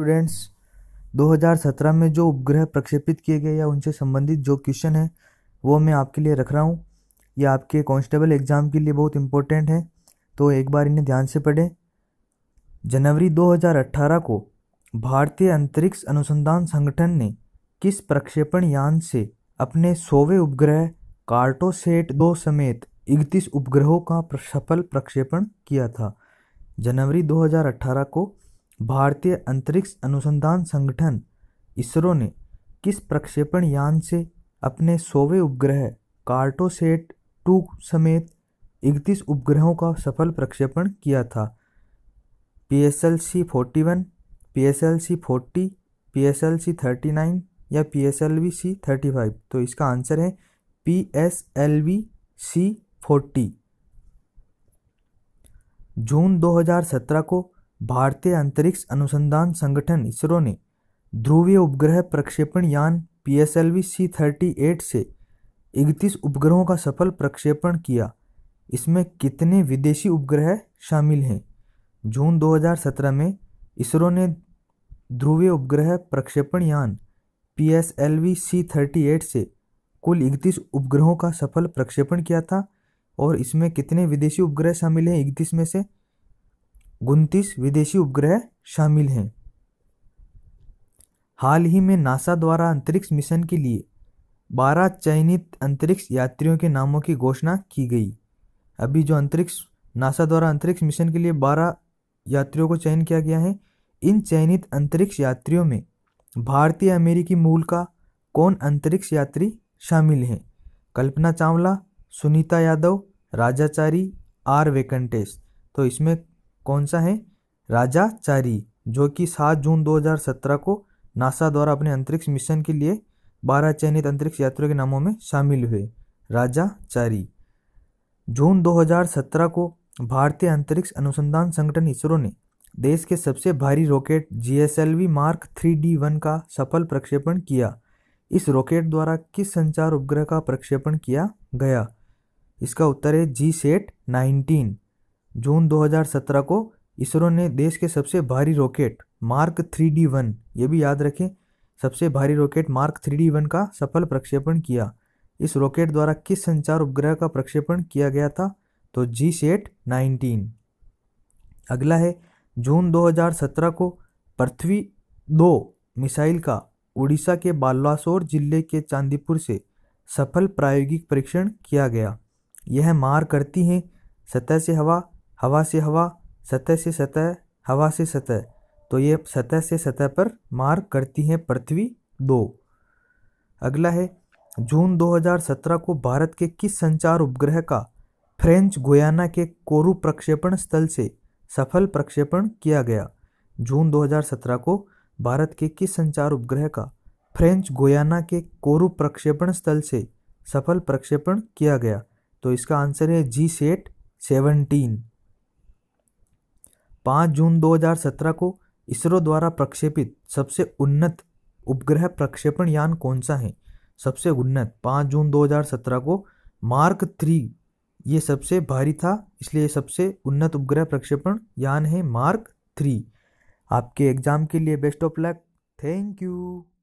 students 2017 में जो उपग्रह प्रक्षेपित किए गए या उनसे संबंधित जो क्वेश्चन है वो मैं आपके लिए रख रहा हूँ ये आपके कांस्टेबल एग्ज़ाम के लिए बहुत इंपॉर्टेंट है तो एक बार इन्हें ध्यान से पढ़ें जनवरी 2018 को भारतीय अंतरिक्ष अनुसंधान संगठन ने किस प्रक्षेपण यान से अपने सोवे उपग्रह कार्टोसेट दो समेत इकतीस उपग्रहों का सफल प्रक्षेपण किया था जनवरी 2018 को भारतीय अंतरिक्ष अनुसंधान संगठन इसरो ने किस प्रक्षेपण यान से अपने सोवे उपग्रह कार्टोसेट टू समेत इकतीस उपग्रहों का सफल प्रक्षेपण किया था P S L C forty one P S L C forty P S L C thirty nine या P S L V C thirty five तो इसका आंसर है P S L V C forty जून 2017 को भारतीय अंतरिक्ष अनुसंधान संगठन इसरो ने ध्रुवीय उपग्रह प्रक्षेपण यान P S L V C thirty eight से इकतीस उपग्रहों का सफल प्रक्षेपण किया इसमें कितने विदेशी उपग्रह शामिल हैं जून 2017 में इसरो ने ध्रुवीय उपग्रह प्रक्षेपण यान P S L V C thirty eight से कुल इकतीस उपग्रहों का सफल प्रक्षेपण किया था और इसमें कितने विदेशी उपग्रह शामिल हैं इकतीस में से उनतीस विदेशी उपग्रह शामिल हैं हाल ही में नासा द्वारा अंतरिक्ष मिशन के लिए 12 चयनित अंतरिक्ष यात्रियों के नामों की घोषणा की गई अभी जो अंतरिक्ष नासा द्वारा अंतरिक्ष मिशन के लिए 12 यात्रियों को चयन किया गया है इन चयनित अंतरिक्ष यात्रियों में भारतीय अमेरिकी मूल का कौन अंतरिक्ष यात्री शामिल हैं कल्पना चावला सुनीता यादव राजाचारी आर वेकंटेश तो इसमें कौन सा है राजा चारी जो कि 7 जून 2017 को नासा द्वारा अपने अंतरिक्ष मिशन के लिए 12 चयनित अंतरिक्ष यात्रियों के नामों में शामिल हुए राजा चारी जून 2017 को भारतीय अंतरिक्ष अनुसंधान संगठन इसरो ने देश के सबसे भारी rocket G mark three D one का सफल प्रक्षेपण किया इस रॉकेट द्वारा किस संचार उपग्रह का प्रक्षेपण किया गया इसका उत्तर है जी सेट नाइनटीन जून 2017 को इसरो ने देश के सबसे भारी rocket mark three D one ये भी याद रखें सबसे भारी rocket mark three D one का सफल प्रक्षेपण किया इस रॉकेट द्वारा किस संचार उपग्रह का प्रक्षेपण किया गया था तो जी सेट नाइनटीन अगला है जून 2017 को पृथ्वी दो मिसाइल का उड़ीसा के बालासोर जिले के चांदीपुर से सफल प्रायोगिक परीक्षण किया गया यह मार करती हैं सतह से हवा हवा से हवा सतह से सतह हवा से सतह तो ये सतह से सतह पर मार करती हैं पृथ्वी दो अगला है जून 2017 को भारत के किस संचार उपग्रह का फ्रेंच गोयाना के कोरु प्रक्षेपण स्थल से सफल प्रक्षेपण किया गया जून 2017 को भारत के किस संचार उपग्रह का फ्रेंच गोयाना के कोरु प्रक्षेपण स्थल से सफल प्रक्षेपण किया गया तो इसका आंसर है जी सेट सेवनटीन पाँच जून 2017 को इसरो द्वारा प्रक्षेपित सबसे उन्नत उपग्रह प्रक्षेपण यान कौन सा है सबसे उन्नत पाँच जून 2017 को मार्क थ्री ये सबसे भारी था इसलिए सबसे उन्नत उपग्रह प्रक्षेपण यान है मार्क थ्री आपके एग्जाम के लिए best of luck thank you